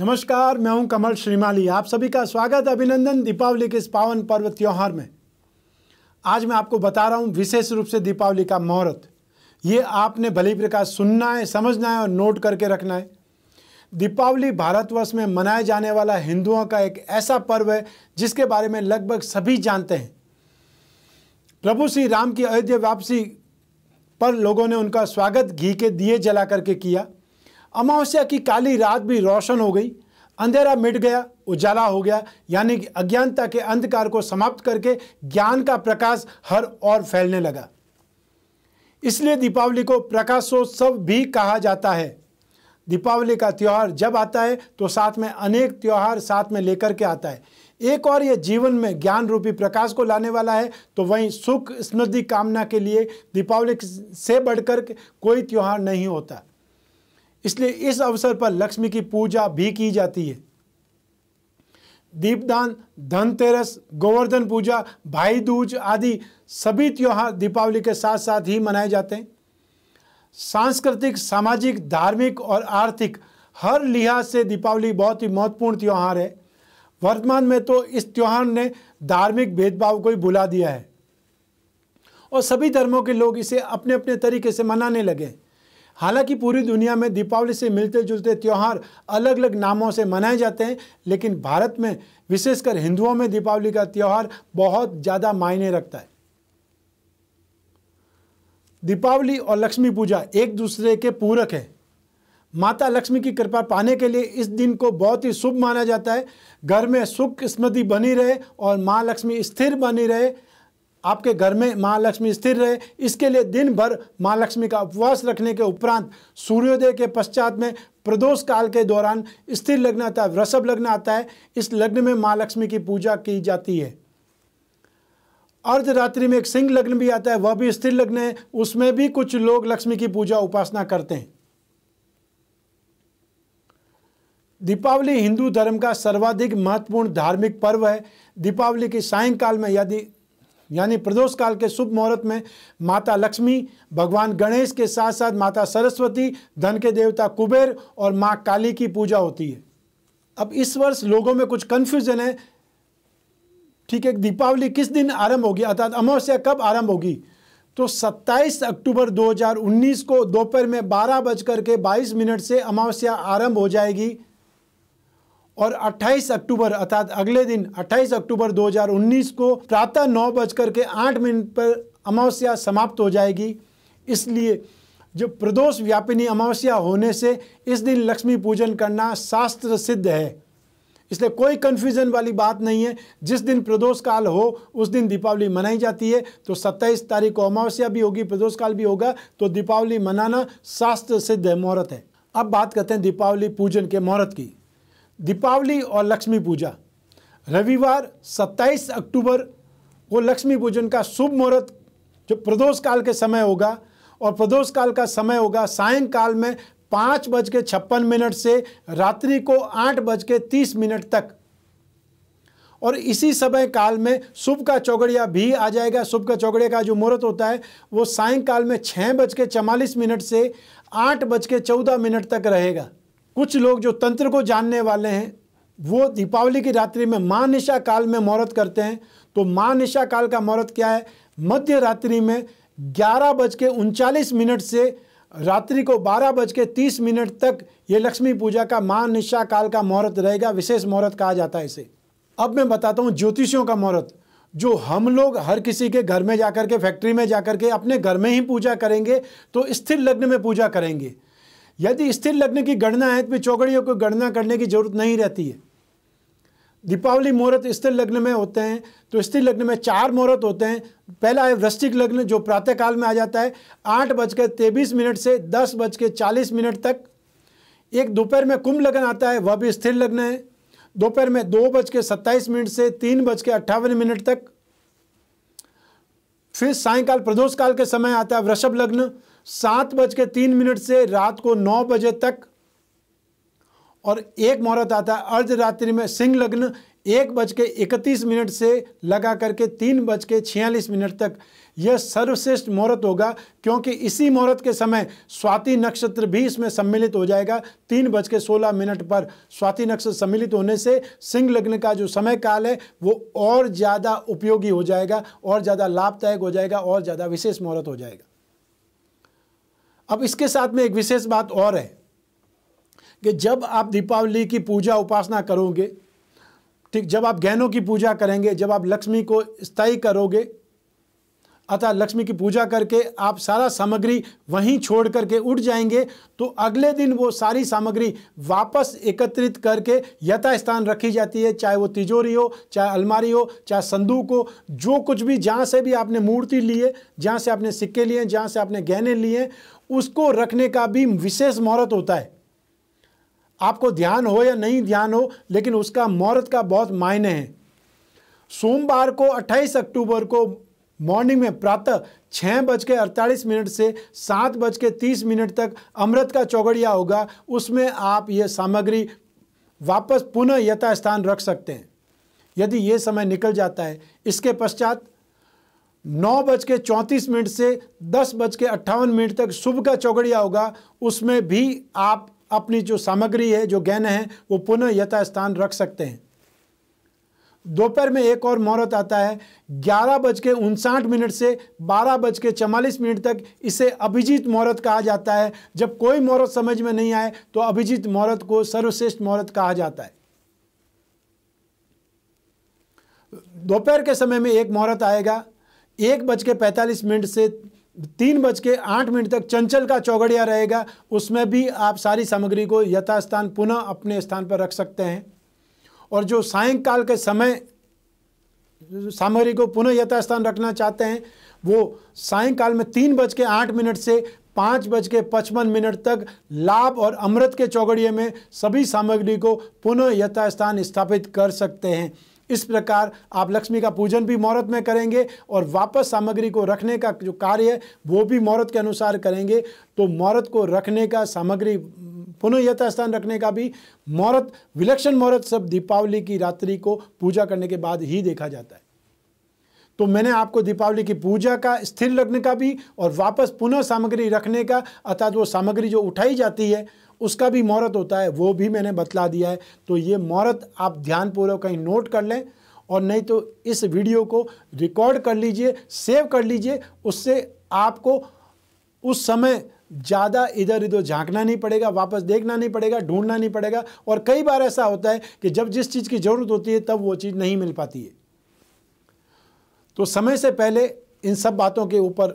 नमस्कार मैं हूं कमल श्रीमाली आप सभी का स्वागत अभिनंदन दीपावली के इस पावन पर्व त्यौहार में आज मैं आपको बता रहा हूं विशेष रूप से दीपावली का मुहूर्त ये आपने भली प्रकार सुनना है समझना है और नोट करके रखना है दीपावली भारतवर्ष में मनाया जाने वाला हिंदुओं का एक ऐसा पर्व है जिसके बारे में लगभग सभी जानते हैं प्रभु श्री राम की अयोध्या वापसी पर लोगों ने उनका स्वागत घी के दिए जला करके किया अमावस्या की काली रात भी रोशन हो गई अंधेरा मिट गया उजाला हो गया यानी कि अज्ञानता के अंधकार को समाप्त करके ज्ञान का प्रकाश हर ओर फैलने लगा इसलिए दीपावली को प्रकाशोत्सव भी कहा जाता है दीपावली का त्यौहार जब आता है तो साथ में अनेक त्यौहार साथ में लेकर के आता है एक और यह जीवन में ज्ञान रूपी प्रकाश को लाने वाला है तो वहीं सुख समृद्धि कामना के लिए दीपावली से बढ़कर कोई त्यौहार नहीं होता इसलिए इस अवसर पर लक्ष्मी की पूजा भी की जाती है दीपदान धनतेरस गोवर्धन पूजा भाई दूज आदि सभी त्यौहार दीपावली के साथ साथ ही मनाए जाते हैं सांस्कृतिक सामाजिक धार्मिक और आर्थिक हर लिहाज से दीपावली बहुत ही महत्वपूर्ण त्यौहार है वर्तमान में तो इस त्यौहार ने धार्मिक भेदभाव को ही भुला दिया है और सभी धर्मों के लोग इसे अपने अपने तरीके से मनाने लगे हैं हालांकि पूरी दुनिया में दीपावली से मिलते जुलते त्यौहार अलग अलग नामों से मनाए जाते हैं लेकिन भारत में विशेषकर हिंदुओं में दीपावली का त्यौहार बहुत ज़्यादा मायने रखता है दीपावली और लक्ष्मी पूजा एक दूसरे के पूरक हैं माता लक्ष्मी की कृपा पाने के लिए इस दिन को बहुत ही शुभ माना जाता है घर में सुख स्मृति बनी रहे और माँ लक्ष्मी स्थिर बनी रहे आपके घर में माँ लक्ष्मी स्थिर रहे इसके लिए दिन भर माँ लक्ष्मी का उपवास रखने के उपरांत सूर्योदय के पश्चात में प्रदोष काल के दौरान स्थिर लग्न आता है वृषभ लग्न आता है इस लग्न में माँ लक्ष्मी की पूजा की जाती है अर्धरात्रि में एक सिंह लग्न भी आता है वह भी स्थिर लग्न है उसमें भी कुछ लोग लक्ष्मी की पूजा उपासना करते हैं दीपावली हिंदू धर्म का सर्वाधिक महत्वपूर्ण धार्मिक पर्व है दीपावली के सायंकाल में यदि यानी प्रदोष काल के शुभ मुहूर्त में माता लक्ष्मी भगवान गणेश के साथ साथ माता सरस्वती धन के देवता कुबेर और माँ काली की पूजा होती है अब इस वर्ष लोगों में कुछ कन्फ्यूजन है ठीक है दीपावली किस दिन आरंभ होगी अर्थात अमावस्या कब आरंभ होगी तो 27 अक्टूबर 2019 को दोपहर में बारह बजकर के बाईस मिनट से अमावस्या आरंभ हो जाएगी और 28 अक्टूबर अर्थात अगले दिन 28 अक्टूबर 2019 को प्रातः नौ बजकर के आठ मिनट पर अमावस्या समाप्त हो जाएगी इसलिए जो प्रदोष व्यापिनी अमावस्या होने से इस दिन लक्ष्मी पूजन करना शास्त्र सिद्ध है इसलिए कोई कन्फ्यूज़न वाली बात नहीं है जिस दिन प्रदोष काल हो उस दिन दीपावली मनाई जाती है तो 27 तारीख को अमावस्या भी होगी प्रदोष काल भी होगा तो दीपावली मनाना शास्त्र सिद्ध है मुहूर्त है अब बात करते हैं दीपावली पूजन के मुहूर्त की दीपावली और लक्ष्मी पूजा रविवार 27 अक्टूबर को लक्ष्मी पूजन का शुभ मुहूर्त जो प्रदोष काल के समय होगा और प्रदोष काल का समय होगा सायंकाल में पाँच बज के छप्पन मिनट से रात्रि को आठ बज के तीस मिनट तक और इसी समय काल में शुभ का चौगड़िया भी आ जाएगा शुभ का चौगड़िया का जो मुहूर्त होता है वो सायंकाल में छः बज के चवालीस मिनट से आठ बज के चौदह मिनट तक रहेगा कुछ लोग जो तंत्र को जानने वाले हैं वो दीपावली की रात्रि में मां निशा काल में मुहूर्त करते हैं तो मां निशा काल का मुहूर्त क्या है मध्य रात्रि में ग्यारह बज के उनचालीस मिनट से रात्रि को बारह बज के तीस मिनट तक ये लक्ष्मी पूजा का मां निशा काल का मुहूर्त रहेगा विशेष मुहूर्त कहा जाता है इसे अब मैं बताता हूँ ज्योतिषियों का मुहूर्त जो हम लोग हर किसी के घर में जाकर के फैक्ट्री में जाकर के अपने घर में ही पूजा करेंगे तो स्थिर लग्न में पूजा करेंगे यदि स्थिर लग्न की गणना है तो चौकड़ियों को गणना करने की जरूरत नहीं रहती है दीपावली मुहूर्त स्थिर लग्न में होते हैं तो स्थिर लग्न में चार मुहूर्त होते हैं पहला है वृश्चिक लग्न जो प्रातःकाल में आ जाता है आठ बजकर तेईस मिनट से दस बज के चालीस मिनट तक एक दोपहर में कुंभ लगन आता है वह भी स्थिर लग्न है दोपहर में दो बज के सत्ताईस मिनट से तीन बज के अट्ठावन मिनट तक फिर सायकाल प्रदोष काल के समय आता है वृषभ लग्न सात बज के तीन मिनट से रात को नौ बजे तक और एक मुहूर्त आता है अर्धरात्रि में सिंह लग्न एक बज के इकतीस मिनट से लगा करके तीन बज के छियालीस मिनट तक यह सर्वश्रेष्ठ मुहूर्त होगा क्योंकि इसी मुहूर्त के समय स्वाति नक्षत्र भी इसमें सम्मिलित हो जाएगा तीन बज के सोलह मिनट पर स्वाति नक्षत्र सम्मिलित होने से सिंह लग्न का जो समय काल है वो और ज़्यादा उपयोगी हो जाएगा और ज़्यादा लाभदायक हो जाएगा और ज़्यादा विशेष मुहूर्त हो जाएगा अब इसके साथ में एक विशेष बात और है कि जब आप दीपावली की पूजा उपासना करोगे ठीक जब आप गहनों की पूजा करेंगे जब आप लक्ष्मी को स्थायी करोगे अतः लक्ष्मी की पूजा करके आप सारा सामग्री वहीं छोड़ करके उठ जाएंगे तो अगले दिन वो सारी सामग्री वापस एकत्रित करके यथास्थान रखी जाती है चाहे वो तिजोरी हो चाहे अलमारी हो चाहे संदूक हो जो कुछ भी जहाँ से भी आपने मूर्ति लिए जहाँ से आपने सिक्के लिए जहाँ से आपने गहने लिए उसको रखने का भी विशेष मुहूर्त होता है आपको ध्यान हो या नहीं ध्यान हो लेकिन उसका मुहूर्त का बहुत मायने है सोमवार को 28 अक्टूबर को मॉर्निंग में प्रातः छः बज के अड़तालीस मिनट से सात बज के तीस मिनट तक अमृत का चौगड़िया होगा उसमें आप ये सामग्री वापस पुनः यथास्थान रख सकते हैं यदि ये समय निकल जाता है इसके पश्चात नौ बज के चौंतीस मिनट से दस बज के अट्ठावन मिनट तक शुभ का चौगड़िया होगा उसमें भी आप अपनी जो सामग्री है जो गहने हैं वो पुनः यथास्थान रख सकते हैं दोपहर में एक और मुहूर्त आता है ग्यारह बज के उनसाठ मिनट से बारह बज के चवालीस मिनट तक इसे अभिजीत मुहूर्त कहा जाता है जब कोई मुहूर्त समझ में नहीं आए तो अभिजीत मुहूर्त को सर्वश्रेष्ठ मुहूर्त कहा जाता है दोपहर के समय में एक मुहूर्त आएगा एक बज के पैंतालीस मिनट से तीन बज के आठ मिनट तक चंचल का चौगड़िया रहेगा उसमें भी आप सारी सामग्री को यथास्थान पुनः अपने स्थान पर रख सकते हैं और जो सायंकाल के समय सामग्री को पुनः यथास्थान रखना चाहते हैं वो सायंकाल में तीन बज के आठ मिनट से पाँच बज के पचपन मिनट तक लाभ और अमृत के चौगड़िए में सभी सामग्री को पुनः यथास्थान स्थापित कर सकते हैं इस प्रकार आप लक्ष्मी का पूजन भी मुहूर्त में करेंगे और वापस सामग्री को रखने का जो कार्य है वो भी मुहूर्त के अनुसार करेंगे तो मुहूर्त को रखने का सामग्री पुनः यथास्थान रखने का भी मुहूर्त विलक्षण मुहूर्त सब दीपावली की रात्रि को पूजा करने के बाद ही देखा जाता है तो मैंने आपको दीपावली की पूजा का स्थिर लग्न का भी और वापस पुनः सामग्री रखने का अर्थात वो सामग्री जो उठाई जाती है उसका भी मुहूर्त होता है वो भी मैंने बतला दिया है तो ये मुहूर्त आप ध्यानपूर्वक कहीं नोट कर लें और नहीं तो इस वीडियो को रिकॉर्ड कर लीजिए सेव कर लीजिए उससे आपको उस समय ज़्यादा इधर उधर झांकना नहीं पड़ेगा वापस देखना नहीं पड़ेगा ढूंढना नहीं पड़ेगा और कई बार ऐसा होता है कि जब जिस चीज़ की ज़रूरत होती है तब वो चीज़ नहीं मिल पाती है तो समय से पहले इन सब बातों के ऊपर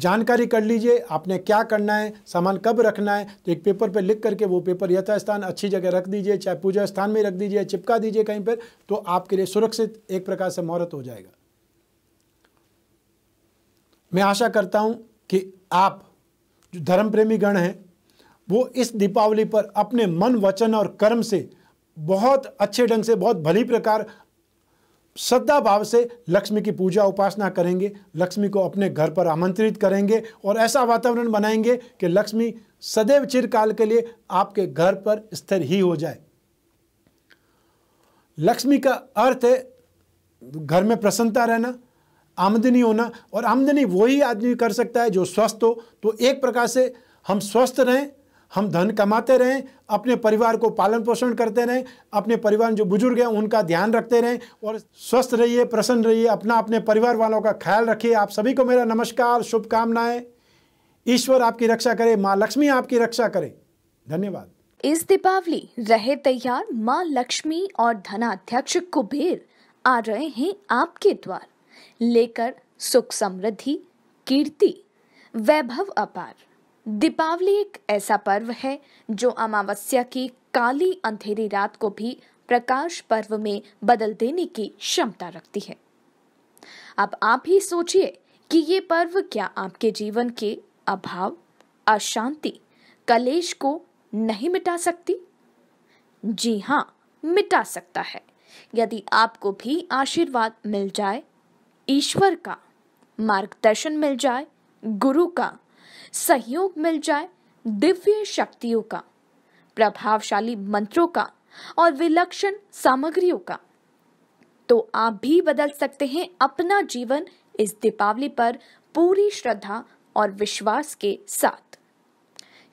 जानकारी कर लीजिए आपने क्या करना है सामान कब रखना है तो एक पेपर पे लिख करके वो पेपर यथास्थान अच्छी जगह रख दीजिए चाहे पूजा स्थान में रख दीजिए चिपका दीजिए कहीं पर तो आपके लिए सुरक्षित एक प्रकार से मुहूर्त हो जाएगा मैं आशा करता हूं कि आप जो धर्म प्रेमी गण हैं वो इस दीपावली पर अपने मन वचन और कर्म से बहुत अच्छे ढंग से बहुत भली प्रकार श्रद्धा भाव से लक्ष्मी की पूजा उपासना करेंगे लक्ष्मी को अपने घर पर आमंत्रित करेंगे और ऐसा वातावरण बनाएंगे कि लक्ष्मी सदैव चिरकाल के लिए आपके घर पर स्थिर ही हो जाए लक्ष्मी का अर्थ है घर में प्रसन्नता रहना आमदनी होना और आमदनी वही आदमी कर सकता है जो स्वस्थ हो तो एक प्रकार से हम स्वस्थ रहें हम धन कमाते रहें अपने परिवार को पालन पोषण करते रहें अपने परिवार जो बुजुर्ग हैं उनका ध्यान रखते रहें और स्वस्थ रहिए प्रसन्न रहिए अपना अपने परिवार वालों का ख्याल रखिए आप सभी को मेरा नमस्कार शुभकामनाएं ईश्वर आपकी रक्षा करे माँ लक्ष्मी आपकी रक्षा करे धन्यवाद इस दीपावली रहे तैयार माँ लक्ष्मी और धनाध्यक्ष कुबेर आ रहे हैं आपके द्वार लेकर सुख समृद्धि कीर्ति वैभव अपार दीपावली एक ऐसा पर्व है जो अमावस्या की काली अंधेरी रात को भी प्रकाश पर्व में बदल देने की क्षमता रखती है अब आप ही सोचिए कि ये पर्व क्या आपके जीवन के अभाव अशांति कलेश को नहीं मिटा सकती जी हाँ मिटा सकता है यदि आपको भी आशीर्वाद मिल जाए ईश्वर का मार्गदर्शन मिल जाए गुरु का सहयोग मिल जाए दिव्य शक्तियों का प्रभावशाली मंत्रों का और विलक्षण सामग्रियों का तो आप भी बदल सकते हैं अपना जीवन इस दीपावली पर पूरी श्रद्धा और विश्वास के साथ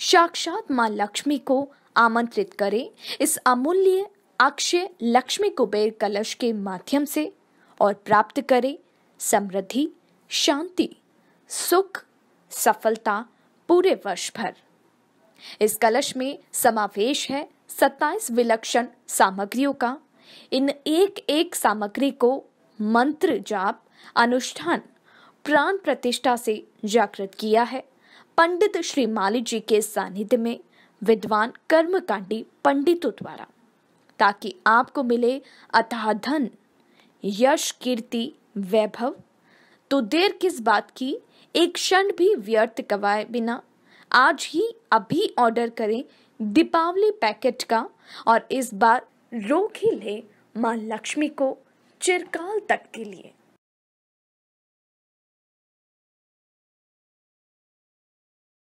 साक्षात मां लक्ष्मी को आमंत्रित करें इस अमूल्य अक्षय लक्ष्मी कुबेर कलश के माध्यम से और प्राप्त करें समृद्धि शांति सुख सफलता पूरे वर्ष भर इस कलश में समावेश है सत्ताईस विलक्षण सामग्रियों का इन एक एक सामग्री को मंत्र जाप अनुष्ठान प्राण प्रतिष्ठा से जागृत किया है पंडित श्री माली जी के सानिध्य में विद्वान कर्मकांडी पंडितों द्वारा ताकि आपको मिले अथाह धन यश कीर्ति वैभव तो देर किस बात की एक क्षण भी व्यर्थ गवाए बिना आज ही अभी ऑर्डर करें दीपावली पैकेट का और इस बार रोक ही ले माँ लक्ष्मी को चिरकाल तक के लिए